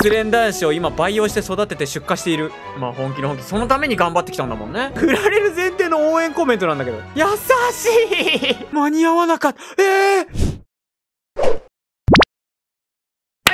失恋男子を今培養して育てて出荷している。まあ本気の本気。そのために頑張ってきたんだもんね。振られる前提の応援コメントなんだけど。優しい 間に合わなかった。ええー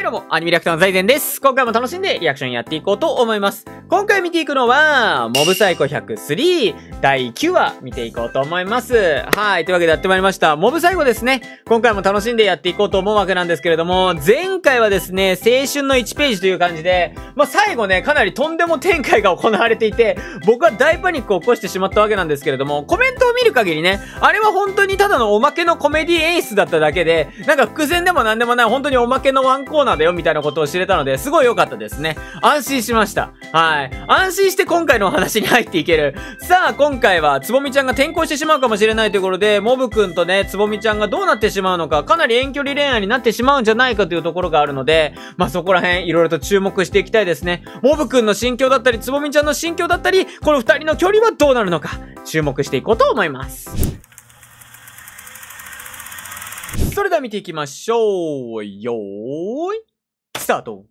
どうも、アニメリアクターの財前です。今回も楽しんでリアクションやっていこうと思います。今回見ていくのは、モブサイコ103第9話見ていこうと思います。はい。というわけでやってまいりました。モブサイコですね。今回も楽しんでやっていこうと思うわけなんですけれども、前回はですね、青春の1ページという感じで、まあ、最後ね、かなりとんでも展開が行われていて、僕は大パニックを起こしてしまったわけなんですけれども、コメントを見る限りね、あれは本当にただのおまけのコメディエースだっただけで、なんか伏線でも何でもない、本当におまけのワンコーナーだよみたいなことを知れたので、すごい良かったですね。安心しました。はい。安心して今回のお話に入っていける。さあ、今回は、つぼみちゃんが転校してしまうかもしれないところで、モブくんとね、つぼみちゃんがどうなってしまうのか、かなり遠距離恋愛になってしまうんじゃないかというところがあるので、まあ、そこら辺、いろいろと注目していきたいですね。モブくんの心境だったり、つぼみちゃんの心境だったり、この二人の距離はどうなるのか、注目していこうと思います。それでは見ていきましょう。よーい、スタート。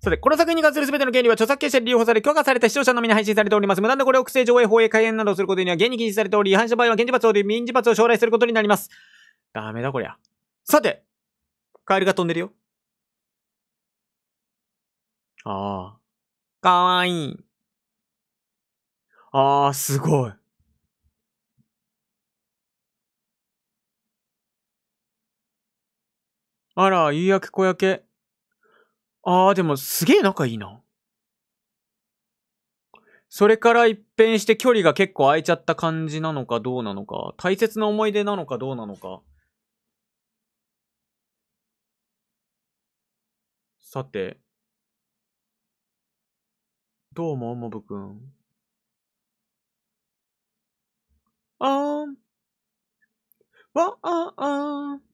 さて、この作品に関する全ての権利は著作権者に利用され、許可された視聴者のみに配信されております。無断でこれを規制上映、放映、開演などすることには、現に禁止されており、違反した場合は現地罰をで民事罰を将来することになります。ダメだこりゃ。さて、カエルが飛んでるよ。ああ。かわいい。ああ、すごい。あら、夕焼け小焼け。ああ、でもすげえ仲いいな。それから一変して距離が結構空いちゃった感じなのかどうなのか、大切な思い出なのかどうなのか。さて。どうも、モブくん。あーん。わああーん。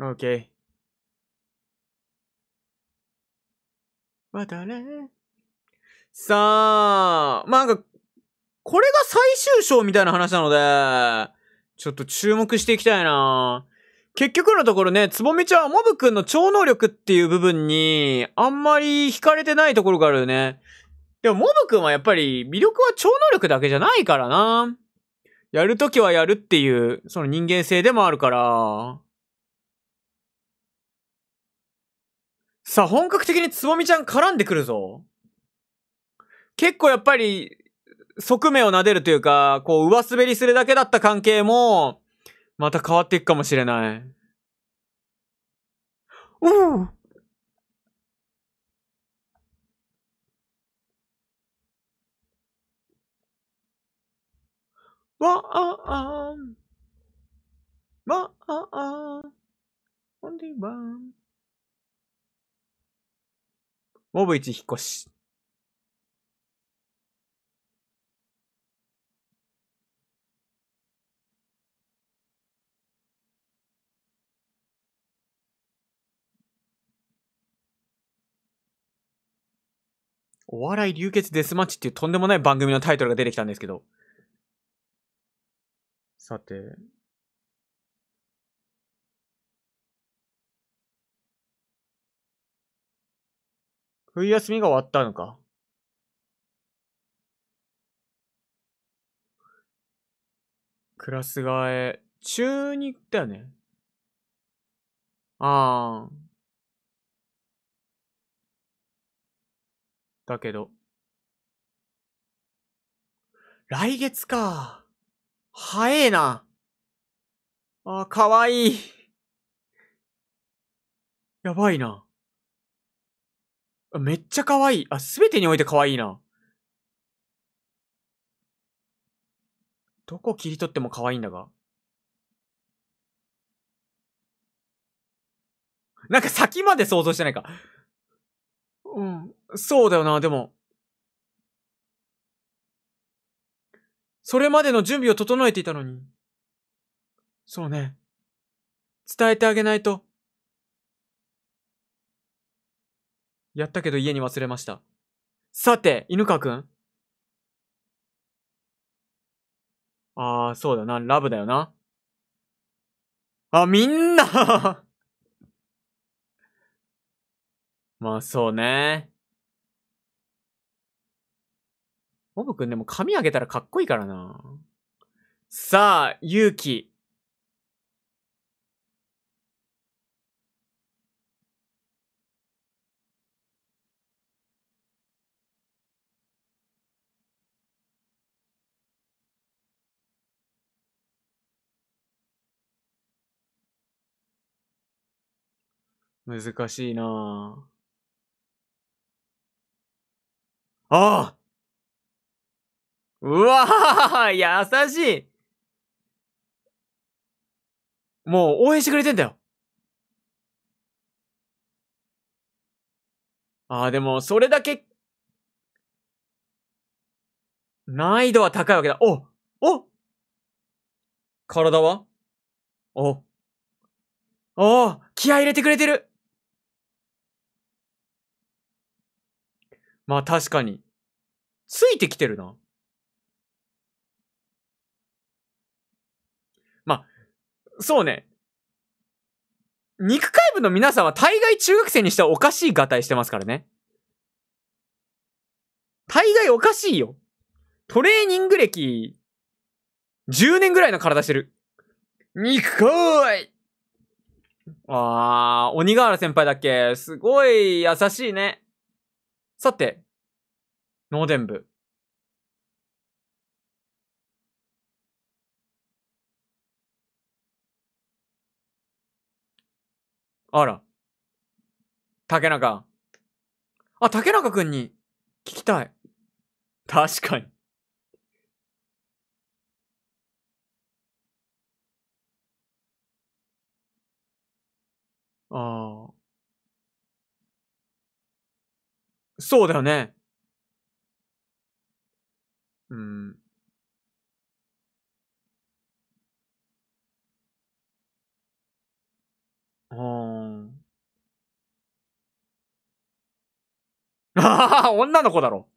OK。たれ。さあ、まあ、なんか、これが最終章みたいな話なので、ちょっと注目していきたいな結局のところね、つぼみちゃんはモブくんの超能力っていう部分に、あんまり惹かれてないところがあるよね。でも、モブくんはやっぱり魅力は超能力だけじゃないからな。やるときはやるっていう、その人間性でもあるから。さあ、本格的につぼみちゃん絡んでくるぞ。結構やっぱり、側面を撫でるというか、こう、上滑りするだけだった関係も、また変わっていくかもしれない。うん。わあああわあああ。オンバーン。モブ1引っ越し。お笑い流血デスマッチっていうとんでもない番組のタイトルが出てきたんですけど。さて、冬休みが終わったのか。クラス替え、中2だよね。あー。だけど。来月か。早えな。あー、かわいい。やばいな。めっちゃ可愛い。あ、すべてにおいて可愛いな。どこ切り取っても可愛いんだが。なんか先まで想像してないか。うん。そうだよな、でも。それまでの準備を整えていたのに。そうね。伝えてあげないと。やったけど家に忘れました。さて、犬川くんああ、そうだな。ラブだよな。あ、みんな まあ、そうね。モブくんでも髪あげたらかっこいいからな。さあ、勇気。難しいなああうわぁ優しいもう応援してくれてんだよああ、でも、それだけ、難易度は高いわけだ。おお体はおおお気合入れてくれてるまあ確かに。ついてきてるな。まあ、そうね。肉会部の皆さんは大概中学生にしてはおかしい合体してますからね。大概おかしいよ。トレーニング歴、10年ぐらいの体してる。肉かいあー、鬼瓦先輩だっけすごい優しいね。さて、脳電部。あら。竹中。あ、竹中くんに聞きたい。確かに。ああ。そうだよね。うん。うあ。あ 女の子だろ。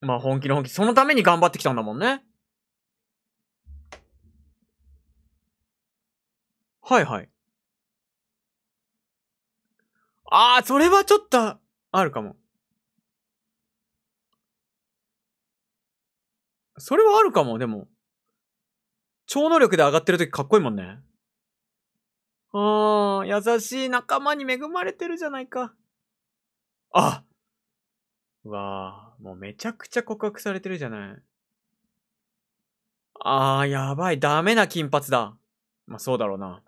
まあ本気の本気。そのために頑張ってきたんだもんね。はいはい。ああ、それはちょっと、あるかも。それはあるかも、でも。超能力で上がってるときかっこいいもんね。ああ、優しい仲間に恵まれてるじゃないか。あうわあ、もうめちゃくちゃ告白されてるじゃない。ああ、やばい。ダメな金髪だ。まあ、そうだろうな。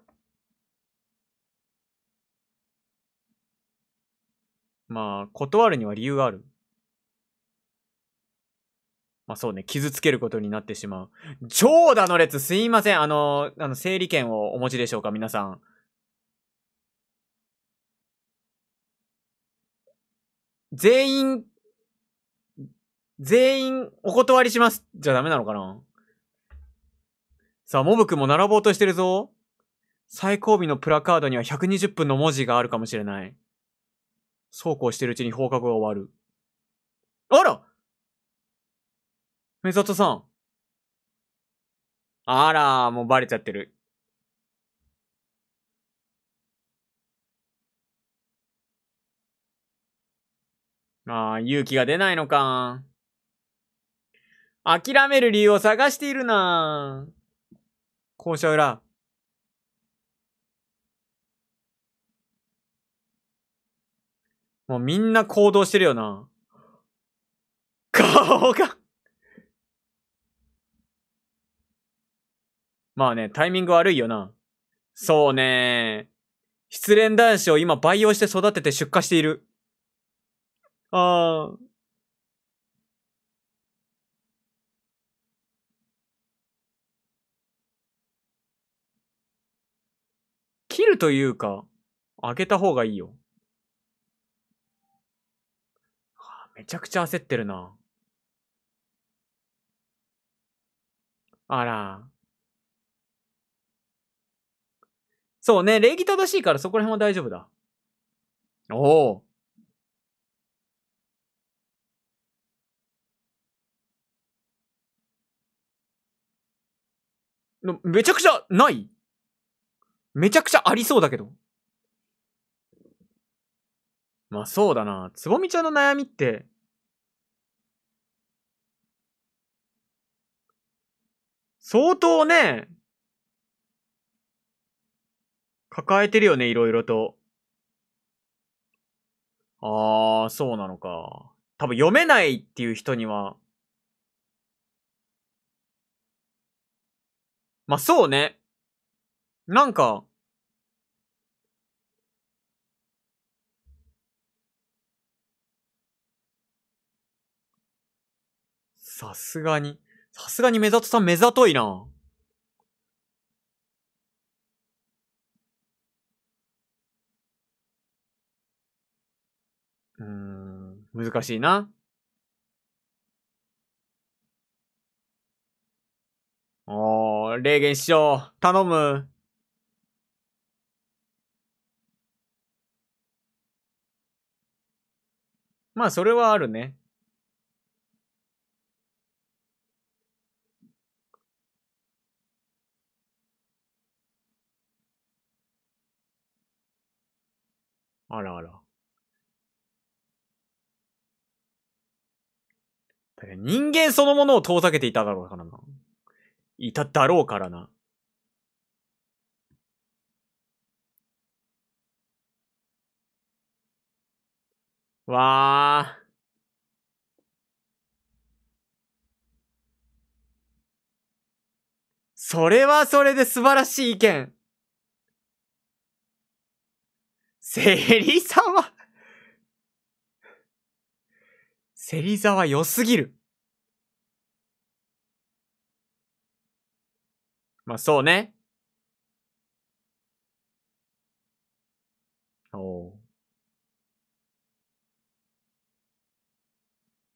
まあ、断るには理由がある。まあそうね、傷つけることになってしまう。長蛇の列、すいません。あの、あの、整理券をお持ちでしょうか、皆さん。全員、全員お断りします。じゃダメなのかなさあ、モブ君も並ぼうとしてるぞ。最後尾のプラカードには120分の文字があるかもしれない。そうこうしてるうちに放課後が終わる。あら目里さん。あら、もうバレちゃってる。ああ、勇気が出ないのか。諦める理由を探しているな。校舎裏、もうみんな行動してるよな。顔がまあね、タイミング悪いよな。そうね。失恋男子を今培養して育てて出荷している。ああ。切るというか、開けた方がいいよ。めちゃくちゃ焦ってるな。あら。そうね、礼儀正しいからそこら辺は大丈夫だ。おお。めちゃくちゃないめちゃくちゃありそうだけど。まあそうだな。つぼみちゃんの悩みって、相当ね、抱えてるよね、いろいろと。あー、そうなのか。多分読めないっていう人には。まあ、そうね。なんか、さすがに。さすがに目とさん目ざといな。うん、難しいな。おー、霊言師匠、頼む。まあ、それはあるね。あらあら。だから人間そのものを遠ざけていただろうからな。いただろうからな。わー。それはそれで素晴らしい意見。セリザは、セリザは良すぎる。まあそうね。お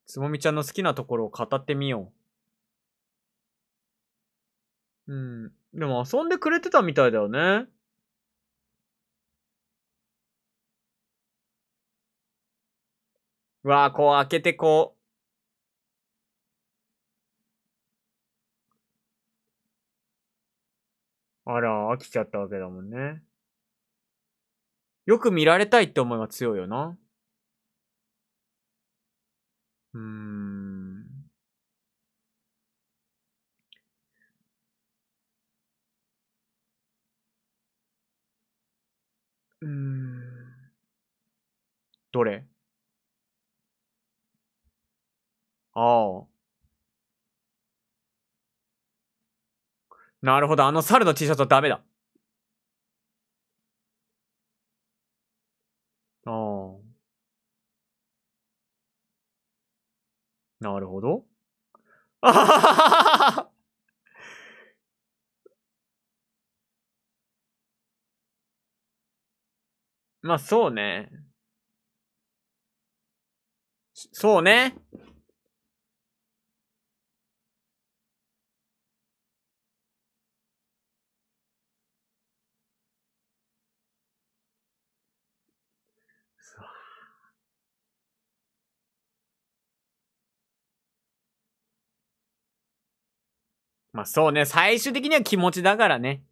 つもみちゃんの好きなところを語ってみよう。うん。でも遊んでくれてたみたいだよね。うわこう開けてこう。あら、飽きちゃったわけだもんね。よく見られたいって思いが強いよな。うーん。うーん。どれああ。なるほど、あの猿の T シャツはダメだ。ああ。なるほど。あははははまあ、そうね。そうね。まあそうね、最終的には気持ちだからね。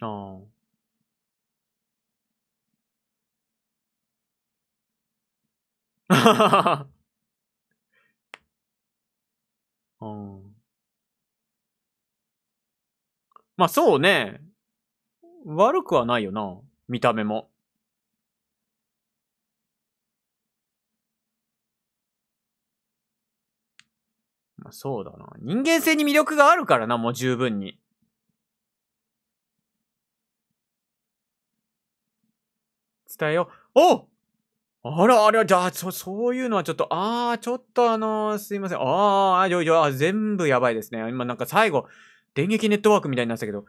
ああ。う ん、まあそうね。悪くはないよな。見た目も。そうだな。人間性に魅力があるからな、もう十分に。伝えよう。おあら、あれは、じゃあ、そ、そういうのはちょっと、あー、ちょっとあのー、すいません。あー、いやいや、全部やばいですね。今なんか最後、電撃ネットワークみたいになってたけど。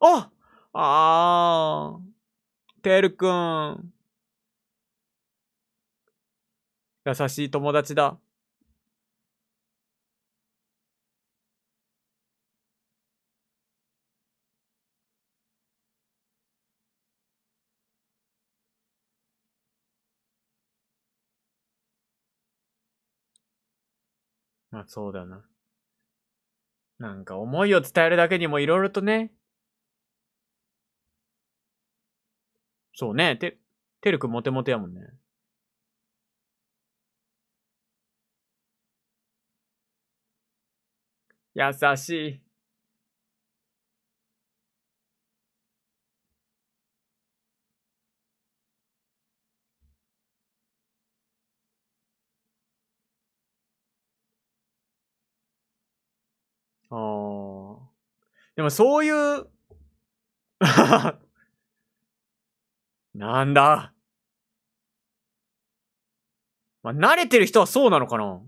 ああー、てるくん。優しい友達だ。まあそうだな。なんか思いを伝えるだけにもいろいろとね。そうね。て、てるくんモテモテやもんね。優しい。ああ。でもそういう なんだ。まあ、慣れてる人はそうなのかな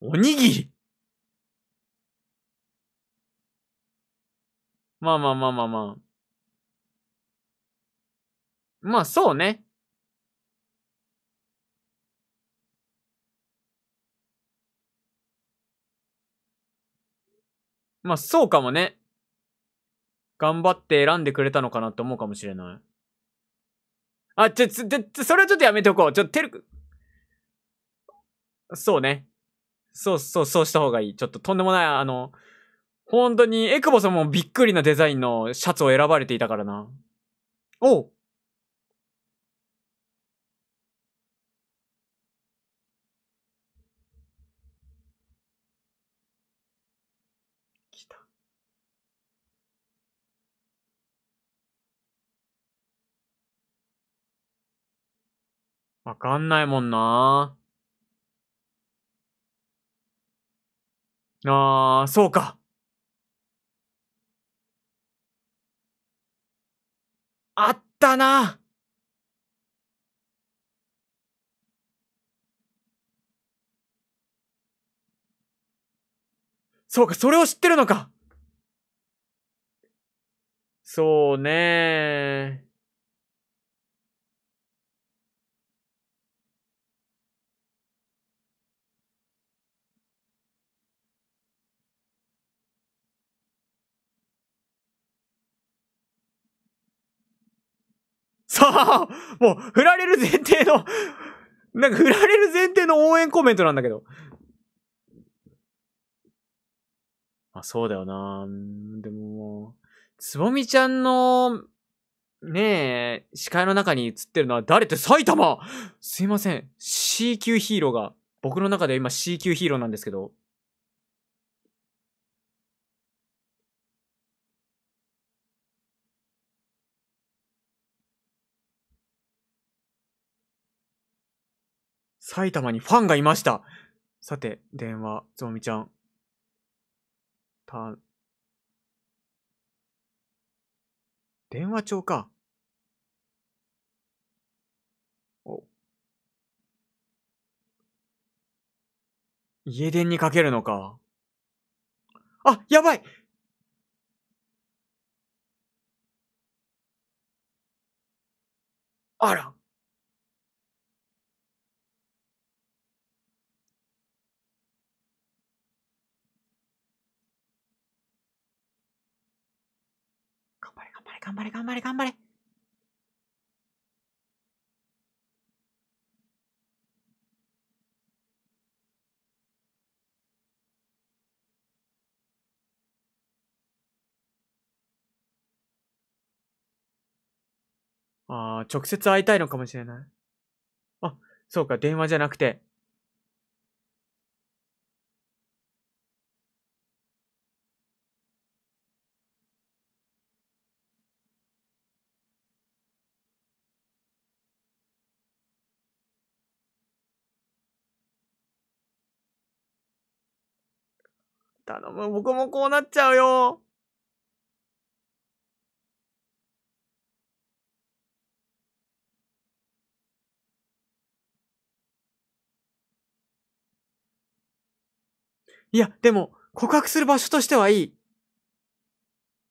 おにぎりまあまあまあまあまあ。まあそうね。まあそうかもね。頑張って選んでくれたのかなって思うかもしれない。あ、ちょ、ちょ、ちょ、それはちょっとやめておこう。ちょ、てる、そうね。そうそう、そうした方がいい。ちょっととんでもない、あの、本当に、エクボさんもびっくりなデザインのシャツを選ばれていたからな。おうわかんないもんなあー、そうか。あったなそうか、それを知ってるのかそうねさあ、もう、振られる前提の、なんか振られる前提の応援コメントなんだけど。あ、そうだよなでも、つぼみちゃんの、ねえ、視界の中に映ってるのは誰って埼玉すいません。C 級ヒーローが、僕の中で今 C 級ヒーローなんですけど。埼玉にファンがいました。さて、電話、つもみちゃん。た、電話帳か。お。家電にかけるのか。あ、やばいあら頑張れ、頑張れ、頑張れ。ああ、直接会いたいのかもしれない。あ、そうか、電話じゃなくて。頼む、僕もこうなっちゃうよ。いや、でも、告白する場所としてはいい。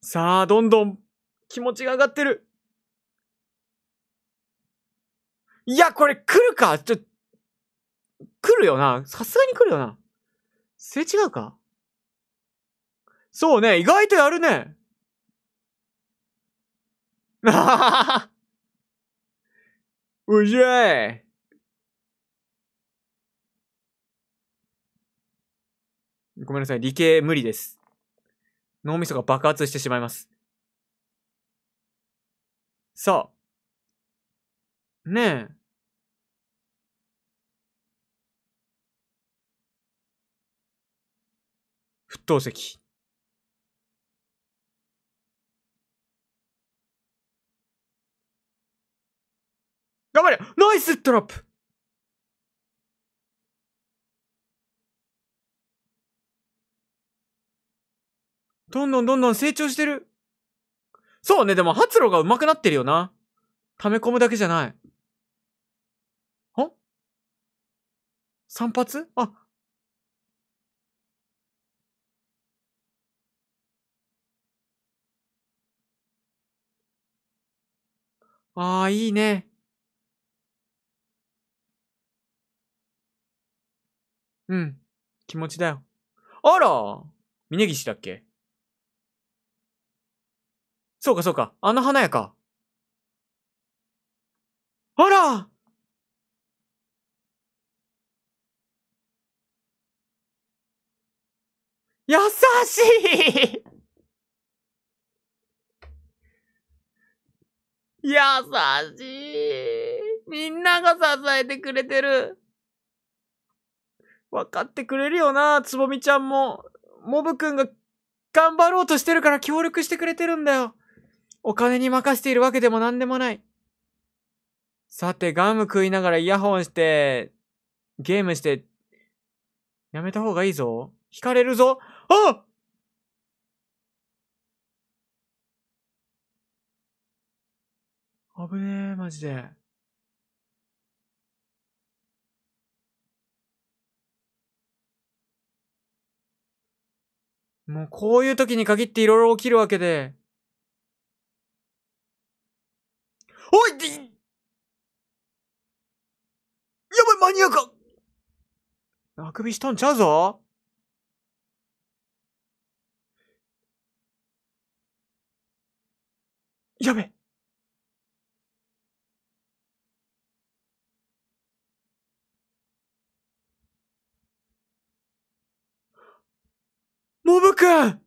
さあ、どんどん、気持ちが上がってる。いや、これ来るかちょ、来るよな。さすがに来るよな。すれ違うかそうね、意外とやるね。あははは。うじゃい。ごめんなさい、理系無理です。脳みそが爆発してしまいます。さあ。ねえ。沸騰石。頑張れナイストラップどんどんどんどん成長してる。そうね、でも発露が上手くなってるよな。溜め込むだけじゃない。は散髪あ。ああ、いいね。うん。気持ちだよ。あら峯岸だっけそうかそうか。あの花屋か。あら優しい 優しいみんなが支えてくれてるわかってくれるよな、つぼみちゃんも。モブくんが頑張ろうとしてるから協力してくれてるんだよ。お金に任せているわけでも何でもない。さて、ガム食いながらイヤホンして、ゲームして、やめた方がいいぞ。惹かれるぞ。あ危ねえ、マジで。もうこういう時に限っていろいろ起きるわけで。おいやばい、マニアかあくびしたんちゃうぞやべモブくん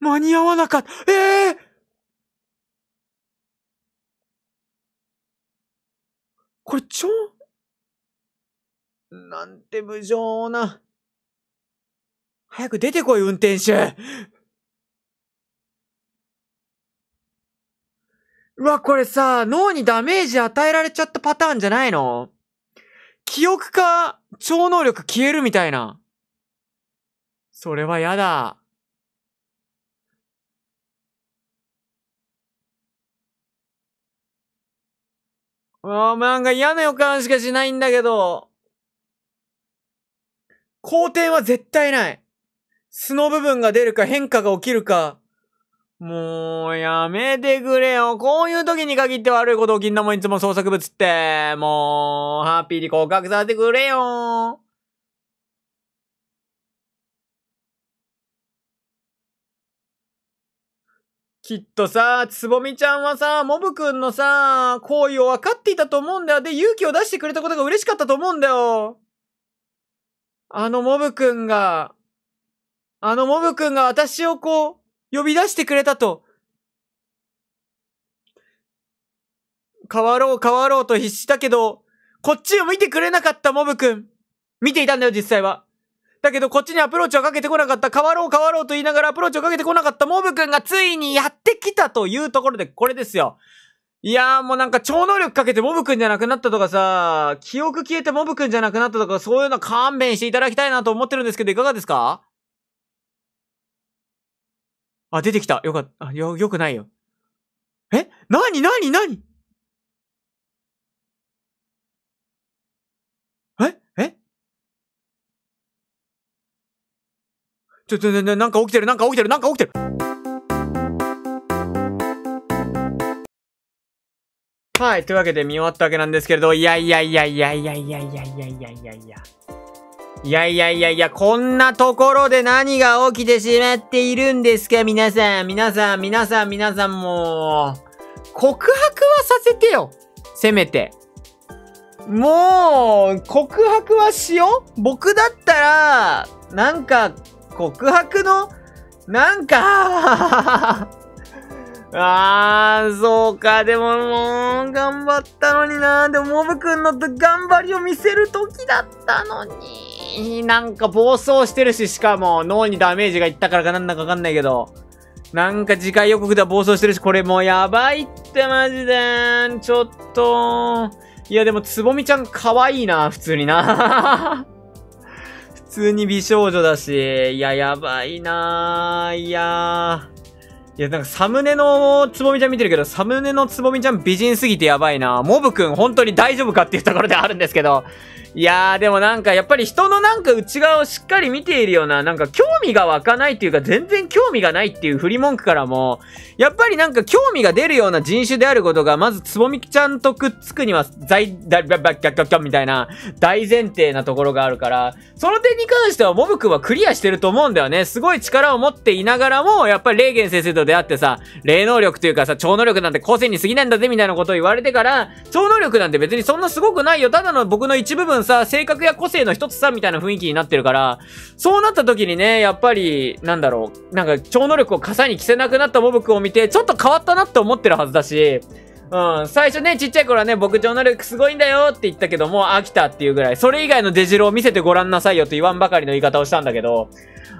間に合わなかった。ええこれ、超、なんて無情な。早く出てこい、運転手うわ、これさ、脳にダメージ与えられちゃったパターンじゃないの記憶か、超能力消えるみたいな。それはやだ。あなんか嫌な予感しかしないんだけど。好転は絶対ない。素の部分が出るか変化が起きるか。もう、やめてくれよ。こういう時に限って悪いこと起きんもん、いつも創作物って。もう、ハッピーに告白させてくれよ。きっとさ、つぼみちゃんはさ、モブくんのさ、行為を分かっていたと思うんだよ。で、勇気を出してくれたことが嬉しかったと思うんだよ。あのモブくんが、あのモブくんが私をこう、呼び出してくれたと。変わろう変わろうと必死だけど、こっちを見てくれなかったモブくん。見ていたんだよ、実際は。だけどこっちにアプローチをかけてこなかった。変わろう変わろうと言いながらアプローチをかけてこなかったモブくんがついにやってきたというところで、これですよ。いやーもうなんか超能力かけてモブくんじゃなくなったとかさ、記憶消えてモブくんじゃなくなったとか、そういうの勘弁していただきたいなと思ってるんですけど、いかがですかあ、出てきた。よかった。あ、よ、よくないよ。えなになになにええちょ、っとな、なんか起きてる、なんか起きてる、なんか起きてるはい、というわけで見終わったわけなんですけれど、いやいやいやいやいやいやいやいやいやいやいや。いやいやいやいや、こんなところで何が起きてしまっているんですか皆さん、皆さん、皆さん、皆さんもう、告白はさせてよ。せめて。もう、告白はしよう僕だったら、なんか、告白の、なんか あー、そうか。でももう、頑張ったのにな。でも、モブくんの頑張りを見せる時だったのに。いい、なんか暴走してるし、しかも脳にダメージがいったからかなんだかわかんないけど。なんか次回予告では暴走してるし、これもうやばいってマジで。ちょっと。いやでも、つぼみちゃん可愛いな、普通にな。普通に美少女だし。いや、やばいないやいや、なんかサムネのつぼみちゃん見てるけど、サムネのつぼみちゃん美人すぎてやばいな。モブくん本当に大丈夫かっていうところであるんですけど、いやー、でもなんか、やっぱり人のなんか内側をしっかり見ているような、なんか興味が湧かないっていうか、全然興味がないっていう振り文句からも、やっぱりなんか興味が出るような人種であることが、まずつぼみきちゃんとくっつくには、在、だ、ば、ば、きャッゃャみたいな、大前提なところがあるから、その点に関しては、モブくんはクリアしてると思うんだよね。すごい力を持っていながらも、やっぱり霊源先生と出会ってさ、霊能力というかさ、超能力なんて個性に過ぎないんだぜみたいなことを言われてから、超能力なんて別にそんなすごくないよ。ただの僕の一部分さ、性格や個性の一つさ、みたいな雰囲気になってるから、そうなった時にね、やっぱり、なんだろう、なんか超能力を傘に着せなくなったモブ君を見て、ちょっと変わったなって思ってるはずだし、うん、最初ね、ちっちゃい頃はね、僕超能力すごいんだよって言ったけど、もう飽きたっていうぐらい、それ以外の出汁を見せてごらんなさいよと言わんばかりの言い方をしたんだけど、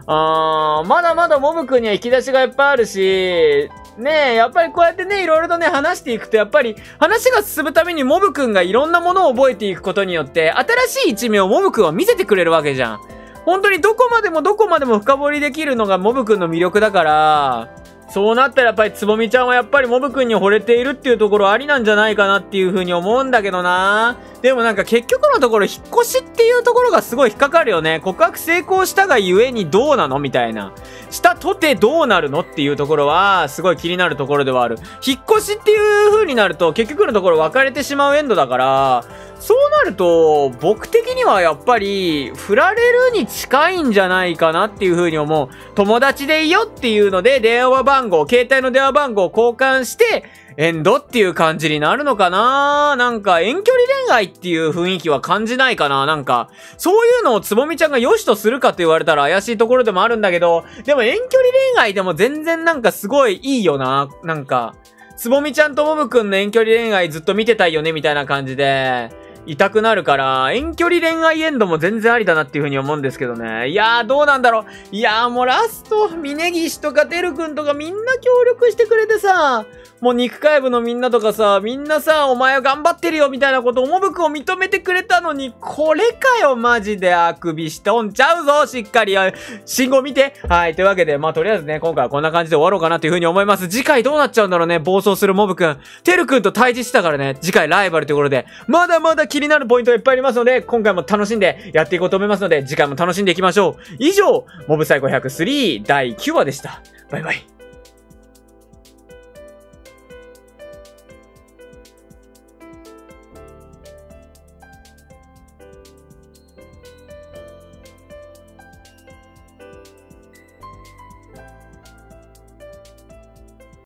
あー、まだまだモブ君には引き出しがいっぱいあるし、ねえ、やっぱりこうやってね、いろいろとね、話していくと、やっぱり、話が進むためにモブくんがいろんなものを覚えていくことによって、新しい一面をモブくんは見せてくれるわけじゃん。本当にどこまでもどこまでも深掘りできるのがモブくんの魅力だから、そうなったらやっぱりつぼみちゃんはやっぱりモブくんに惚れているっていうところありなんじゃないかなっていう風に思うんだけどなでもなんか結局のところ引っ越しっていうところがすごい引っかかるよね。告白成功したがゆえにどうなのみたいな。したとてどうなるのっていうところはすごい気になるところではある。引っ越しっていう風になると結局のところ別れてしまうエンドだから、そうなると僕的にはやっぱり振られるに近いんじゃないかなっていう風に思う。友達でいいよっていうので電話番番号、携帯の電話番号を交換して、エンドっていう感じになるのかななんか遠距離恋愛っていう雰囲気は感じないかななんか、そういうのをつぼみちゃんが良しとするかって言われたら怪しいところでもあるんだけど、でも遠距離恋愛でも全然なんかすごいいいよななんか、つぼみちゃんともむくんの遠距離恋愛ずっと見てたいよねみたいな感じで、痛くなるから、遠距離恋愛エンドも全然ありだなっていう風に思うんですけどね。いやー、どうなんだろう。いやー、もうラスト、峯岸とかてるくんとかみんな協力してくれてさ、もう肉会部のみんなとかさ、みんなさ、お前は頑張ってるよみたいなこと、重くを認めてくれたのに、これかよ、マジで。あくびしとんちゃうぞ、しっかり。信号見て。はい、というわけで、まあ、とりあえずね、今回はこんな感じで終わろうかなというふうに思います。次回どうなっちゃうんだろうね、暴走するモブくん。てるくんと対峙したからね、次回ライバルということで、まだまだ気になるポイントがいっぱいありますので、今回も楽しんでやっていこうと思いますので、次回も楽しんでいきましょう。以上、モブサイコ103第9話でした。バイバイ。